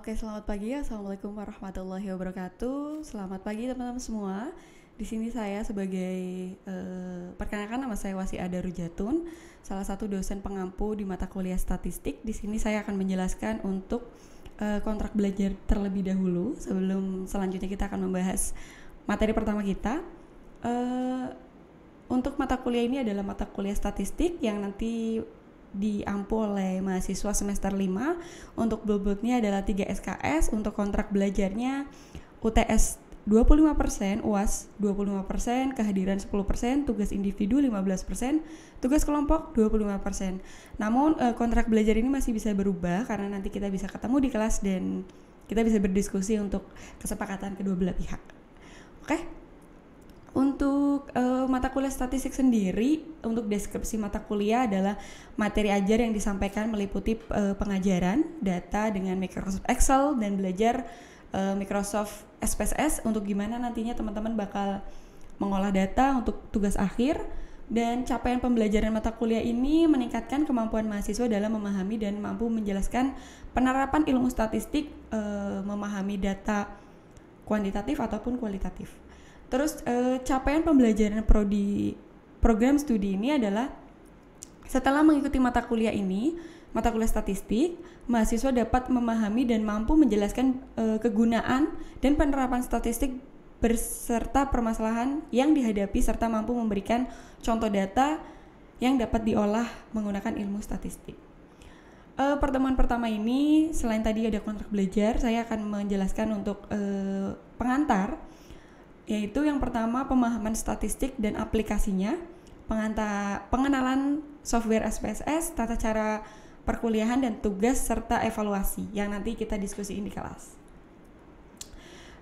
Oke, selamat pagi. ya Assalamualaikum warahmatullahi wabarakatuh. Selamat pagi teman-teman semua. Di sini saya sebagai eh, perkenalkan nama saya Wasi Ada Rujatun, salah satu dosen pengampu di mata kuliah statistik. Di sini saya akan menjelaskan untuk eh, kontrak belajar terlebih dahulu sebelum selanjutnya kita akan membahas materi pertama kita. Eh, untuk mata kuliah ini adalah mata kuliah statistik yang nanti diampu oleh mahasiswa semester 5 untuk bobotnya adalah 3 SKS untuk kontrak belajarnya UTS 25%, UAS 25%, kehadiran 10%, tugas individu 15%, tugas kelompok 25%. Namun eh, kontrak belajar ini masih bisa berubah karena nanti kita bisa ketemu di kelas dan kita bisa berdiskusi untuk kesepakatan kedua belah pihak. Oke? Okay? Untuk uh, mata kuliah statistik sendiri, untuk deskripsi mata kuliah adalah materi ajar yang disampaikan meliputi uh, pengajaran, data dengan Microsoft Excel dan belajar uh, Microsoft SPSS untuk gimana nantinya teman-teman bakal mengolah data untuk tugas akhir dan capaian pembelajaran mata kuliah ini meningkatkan kemampuan mahasiswa dalam memahami dan mampu menjelaskan penerapan ilmu statistik, uh, memahami data kuantitatif ataupun kualitatif. Terus e, capaian pembelajaran prodi program studi ini adalah setelah mengikuti mata kuliah ini, mata kuliah statistik, mahasiswa dapat memahami dan mampu menjelaskan e, kegunaan dan penerapan statistik berserta permasalahan yang dihadapi serta mampu memberikan contoh data yang dapat diolah menggunakan ilmu statistik. E, pertemuan pertama ini selain tadi ada kontrak belajar, saya akan menjelaskan untuk e, pengantar yaitu yang pertama pemahaman statistik dan aplikasinya, penganta, pengenalan software SPSS, tata cara perkuliahan dan tugas serta evaluasi yang nanti kita diskusiin di kelas.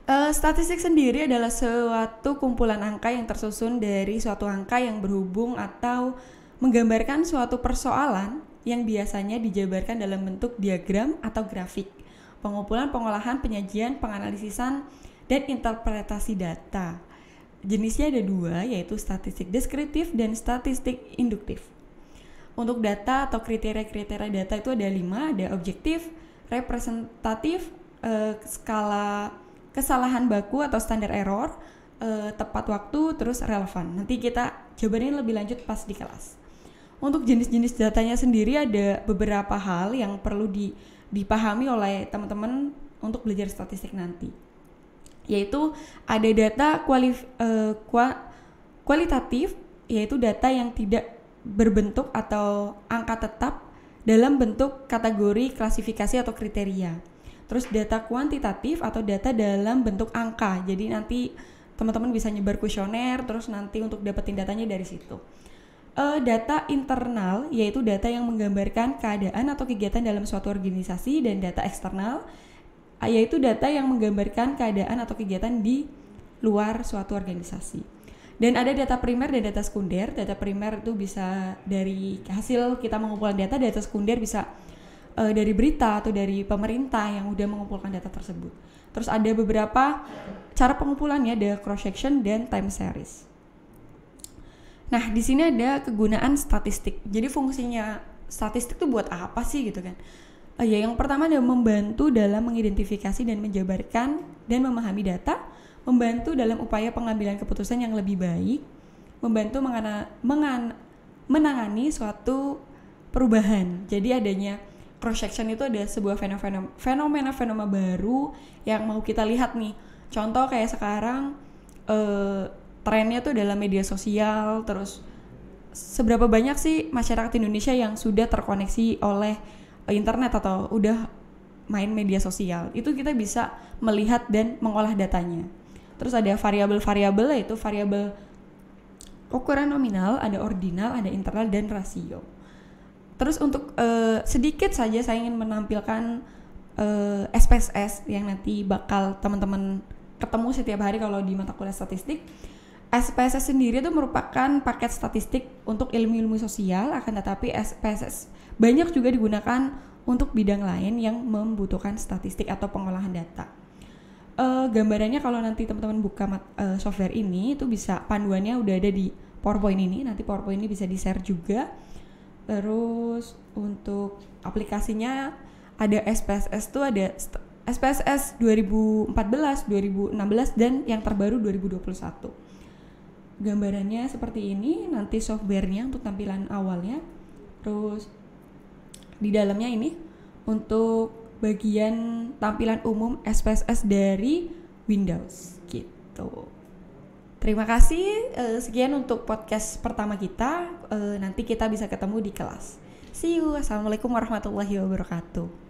Uh, statistik sendiri adalah suatu kumpulan angka yang tersusun dari suatu angka yang berhubung atau menggambarkan suatu persoalan yang biasanya dijabarkan dalam bentuk diagram atau grafik. Pengumpulan, pengolahan, penyajian, penganalisisan, dan interpretasi data. Jenisnya ada dua, yaitu statistik deskriptif dan statistik induktif. Untuk data atau kriteria-kriteria data itu ada lima, ada objektif, representatif, eh, skala kesalahan baku atau standar error, eh, tepat waktu, terus relevan. Nanti kita jabarin lebih lanjut pas di kelas. Untuk jenis-jenis datanya sendiri ada beberapa hal yang perlu di, dipahami oleh teman-teman untuk belajar statistik nanti yaitu ada data kualif, uh, eh, kua, kualitatif yaitu data yang tidak berbentuk atau angka tetap dalam bentuk kategori klasifikasi atau kriteria. Terus data kuantitatif atau data dalam bentuk angka. Jadi nanti teman-teman bisa nyebar kuesioner terus nanti untuk dapetin datanya dari situ. Uh, data internal yaitu data yang menggambarkan keadaan atau kegiatan dalam suatu organisasi dan data eksternal Ah, yaitu data yang menggambarkan keadaan atau kegiatan di luar suatu organisasi. Dan ada data primer dan data sekunder. Data primer itu bisa dari hasil kita mengumpulkan data, data sekunder bisa uh, dari berita atau dari pemerintah yang udah mengumpulkan data tersebut. Terus ada beberapa cara pengumpulannya, ada cross section dan time series. Nah, di sini ada kegunaan statistik. Jadi fungsinya statistik itu buat apa sih gitu kan? uh, ya yang pertama adalah membantu dalam mengidentifikasi dan menjabarkan dan memahami data, membantu dalam upaya pengambilan keputusan yang lebih baik, membantu mengana, mengan, menangani suatu perubahan. Jadi adanya cross section itu ada sebuah fenomena-fenomena baru yang mau kita lihat nih. Contoh kayak sekarang eh, trennya tuh dalam media sosial, terus seberapa banyak sih masyarakat Indonesia yang sudah terkoneksi oleh Eh, internet atau udah main media sosial itu kita bisa melihat dan mengolah datanya terus ada variabel-variabel yaitu variabel ukuran nominal ada ordinal ada internal dan rasio terus untuk uh, sedikit saja saya ingin menampilkan uh, eh, SPSS yang nanti bakal teman-teman ketemu setiap hari kalau di mata kuliah statistik SPSS sendiri itu merupakan paket statistik untuk ilmu-ilmu sosial, akan tetapi SPSS banyak juga digunakan untuk bidang lain yang membutuhkan statistik atau pengolahan data. E, gambarannya kalau nanti teman-teman buka mat, eh, software ini itu bisa panduannya udah ada di PowerPoint ini, nanti PowerPoint ini bisa di-share juga. Terus untuk aplikasinya ada SPSS tuh ada SPSS 2014, 2016 dan yang terbaru 2021 gambarannya seperti ini nanti softwarenya untuk tampilan awalnya terus di dalamnya ini untuk bagian tampilan umum SPSS dari Windows gitu terima kasih uh, sekian untuk podcast pertama kita uh, nanti kita bisa ketemu di kelas see you assalamualaikum warahmatullahi wabarakatuh